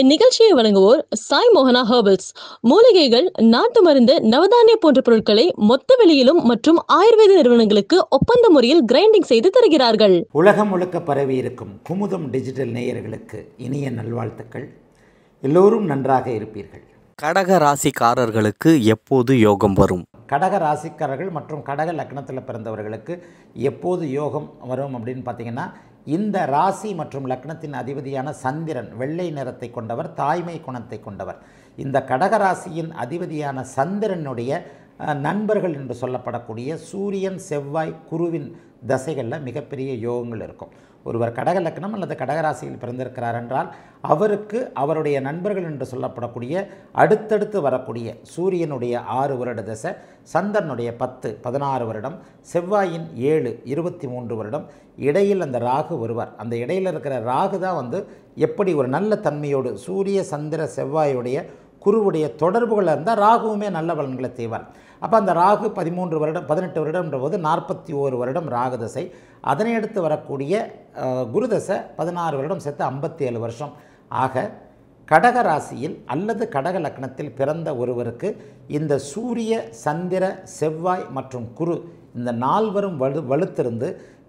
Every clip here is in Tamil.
இந்நிகழ்ச்சியை வழங்குவோர் சாய் மோகனா ஹர்பல்ஸ் மூலிகைகள் நாட்டு மருந்து நவதானிய போன்ற பொருட்களை மொத்த வெளியிலும் மற்றும் ஆயுர்வேத நிறுவனங்களுக்கு ஒப்பந்த முறையில் கிரைண்டிங் செய்து தருகிறார்கள் உலகம் முழுக்க பரவி இருக்கும் குமுதம் டிஜிட்டல் நேயர்களுக்கு இனிய நல்வாழ்த்துக்கள் எல்லோரும் நன்றாக இருப்பீர்கள் கடக ராசிக்காரர்களுக்கு எப்போது யோகம் வரும் கடக ராசிக்காரர்கள் மற்றும் கடக லக்னத்தில் பிறந்தவர்களுக்கு எப்போது யோகம் வரும் அப்படின்னு பார்த்தீங்கன்னா இந்த ராசி மற்றும் லக்னத்தின் அதிபதியான சந்திரன் வெள்ளை நிறத்தை கொண்டவர் தாய்மை குணத்தை கொண்டவர் இந்த கடகராசியின் அதிபதியான சந்திரனுடைய நண்பர்கள் என்று சொல்லப்படக்கூடிய சூரியன் செவ்வாய் குருவின் தசைகளில் மிகப்பெரிய யோகங்கள் இருக்கும் ஒருவர் கடக லக்னம் அல்லது கடகராசியில் பிறந்திருக்கிறார் என்றால் அவருக்கு அவருடைய நண்பர்கள் என்று சொல்லப்படக்கூடிய அடுத்தடுத்து வரக்கூடிய சூரியனுடைய ஆறு வருட தசை சந்திரனுடைய பத்து பதினாறு வருடம் செவ்வாயின் ஏழு இருபத்தி மூன்று வருடம் இடையில் அந்த ராகு வருவார் அந்த இடையில் இருக்கிற ராகு தான் வந்து எப்படி ஒரு நல்ல தன்மையோடு சூரிய சந்திர செவ்வாயுடைய குருவுடைய தொடர்புகளாக இருந்தால் ராகுவுமே நல்ல பலன்களை செய்வார் அப்போ அந்த ராகு பதிமூன்று வருடம் பதினெட்டு வருடம்ன்ற போது நாற்பத்தி ஓரு வருடம் ராகு தசை அதனை அடுத்து வரக்கூடிய குருதசை பதினாறு வருடம் சேர்த்து ஐம்பத்தி ஏழு வருஷம் ஆக கடக ராசியில் அல்லது கடக லக்னத்தில் பிறந்த ஒருவருக்கு இந்த சூரிய சந்திர செவ்வாய் மற்றும் குரு இந்த நால்வரும் வலு வலுத்திருந்து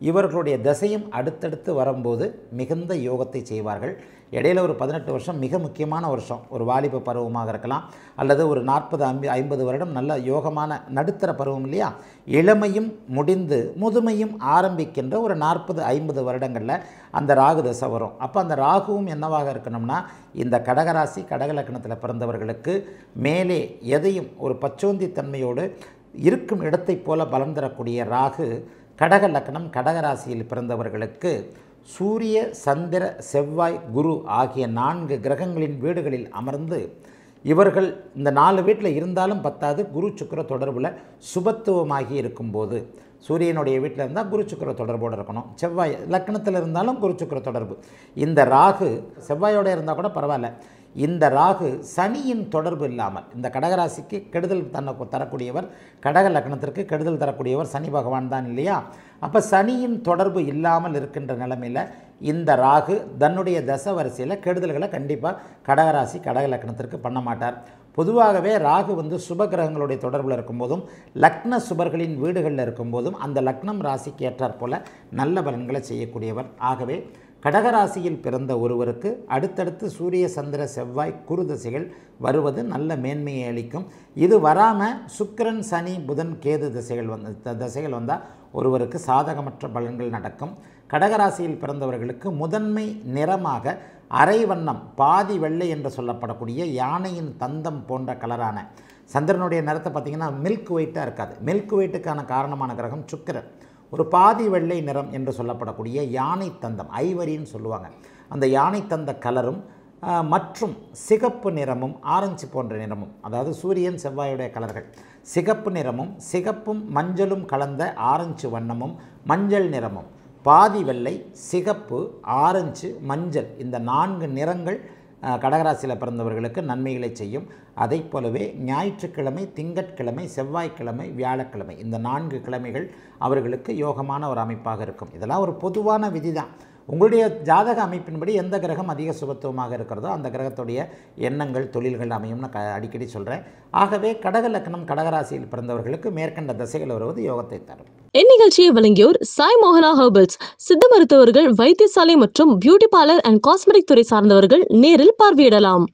இவர்களுடைய தசையும் அடுத்தடுத்து வரும்போது மிகுந்த யோகத்தை செய்வார்கள் இடையில ஒரு பதினெட்டு வருஷம் மிக முக்கியமான வருஷம் ஒரு வாலிப பருவமாக இருக்கலாம் அல்லது ஒரு நாற்பது ஐம்பது ஐம்பது வருடம் நல்ல யோகமான நடுத்தர பருவம் இல்லையா இளமையும் முடிந்து முதுமையும் ஆரம்பிக்கின்ற ஒரு நாற்பது ஐம்பது வருடங்களில் அந்த ராகு தசை வரும் அப்போ அந்த ராகுவும் என்னவாக இருக்கணும்னா இந்த கடகராசி கடகலக்கணத்தில் பிறந்தவர்களுக்கு மேலே எதையும் ஒரு பச்சோந்தி தன்மையோடு இருக்கும் இடத்தைப் போல பலம் தரக்கூடிய ராகு கடக லக்கணம் கடகராசியில் பிறந்தவர்களுக்கு சூரிய சந்திர செவ்வாய் குரு ஆகிய நான்கு கிரகங்களின் வீடுகளில் அமர்ந்து இவர்கள் இந்த நாலு வீட்டில் இருந்தாலும் பத்தாது குரு சுக்கர தொடர்பில் சுபத்துவமாகி இருக்கும்போது சூரியனுடைய வீட்டில் இருந்தால் குரு சுக்கர தொடர்போடு இருக்கணும் செவ்வாய் லக்னத்தில் இருந்தாலும் குரு சுக்கர தொடர்பு இந்த ராகு செவ்வாயோடு இருந்தால் கூட பரவாயில்ல இந்த ராகு சனியின் தொடர்பு இல்லாமல் இந்த கடகராசிக்கு கெடுதல் தன்னை தரக்கூடியவர் கடக லக்னத்திற்கு கெடுதல் தரக்கூடியவர் சனி பகவான் தான் இல்லையா அப்போ சனியின் தொடர்பு இல்லாமல் இருக்கின்ற நிலமையில் இந்த ராகு தன்னுடைய தச வரிசையில் கெடுதல்களை கண்டிப்பாக கடகராசி கடக லக்னத்திற்கு பண்ண மாட்டார் பொதுவாகவே ராகு வந்து சுப கிரகங்களுடைய தொடர்பில் இருக்கும்போதும் லக்ன சுபர்களின் வீடுகளில் இருக்கும்போதும் அந்த லக்னம் ராசிக்கு ஏற்றாற்போல் நல்ல பலன்களை செய்யக்கூடியவர் ஆகவே கடகராசியில் பிறந்த ஒருவருக்கு அடுத்தடுத்து சூரிய சந்திர செவ்வாய் குரு திசைகள் வருவது நல்ல மேன்மையை அளிக்கும் இது வராமல் சுக்கரன் சனி புதன் கேது திசைகள் வந்த திசைகள் வந்தால் ஒருவருக்கு சாதகமற்ற பலன்கள் நடக்கும் கடகராசியில் பிறந்தவர்களுக்கு முதன்மை நிறமாக அரை வண்ணம் பாதி வெள்ளை என்று சொல்லப்படக்கூடிய யானையின் தந்தம் போன்ற கலரான சந்திரனுடைய நிறத்தை பார்த்திங்கன்னா மில்க் ஒயிட்டாக இருக்காது மில்க் ஒயிட்டுக்கான காரணமான கிரகம் சுக்கரன் ஒரு பாதி வெள்ளை நிறம் என்று சொல்லப்படக்கூடிய யானை தந்தம் ஐவரின்னு சொல்லுவாங்க அந்த யானை தந்த கலரும் மற்றும் சிகப்பு நிறமும் ஆரஞ்சு போன்ற நிறமும் அதாவது சூரியன் செவ்வாயுடைய கலர்கள் சிகப்பு நிறமும் சிகப்பும் மஞ்சளும் கலந்த ஆரஞ்சு வண்ணமும் மஞ்சள் நிறமும் பாதி வெள்ளை சிகப்பு ஆரஞ்சு மஞ்சள் இந்த நான்கு நிறங்கள் கடகராசியில் பிறந்தவர்களுக்கு நன்மைகளை செய்யும் அதை போலவே ஞாயிற்றுக்கிழமை திங்கட்கிழமை செவ்வாய்க்கிழமை வியாழக்கிழமை இந்த நான்கு கிழமைகள் அவர்களுக்கு யோகமான ஒரு அமைப்பாக இருக்கும் இதெல்லாம் ஒரு பொதுவான விதி தான் உங்களுடைய ஜாதக அமைப்பின்படி எந்த கிரகம் அதிக சுபத்துவமாக இருக்கிறதோ அந்த கிரகத்துடைய எண்ணங்கள் தொழில்கள் அமையும்னு க அடிக்கடி சொல்கிறேன் ஆகவே கடக லக்னம் கடகராசியில் பிறந்தவர்களுக்கு மேற்கண்ட திசைகள் வருவது யோகத்தை தரும் இந்நிகழ்ச்சியை வழங்கியோர் சாய் மோகனா ஹர்பல்ஸ் சித்த மருத்துவர்கள் வைத்தியசாலை மற்றும் பியூட்டி பார்லர் அண்ட் காஸ்மெட்டிக் துறை சார்ந்தவர்கள் நேரில் பார்வையிடலாம்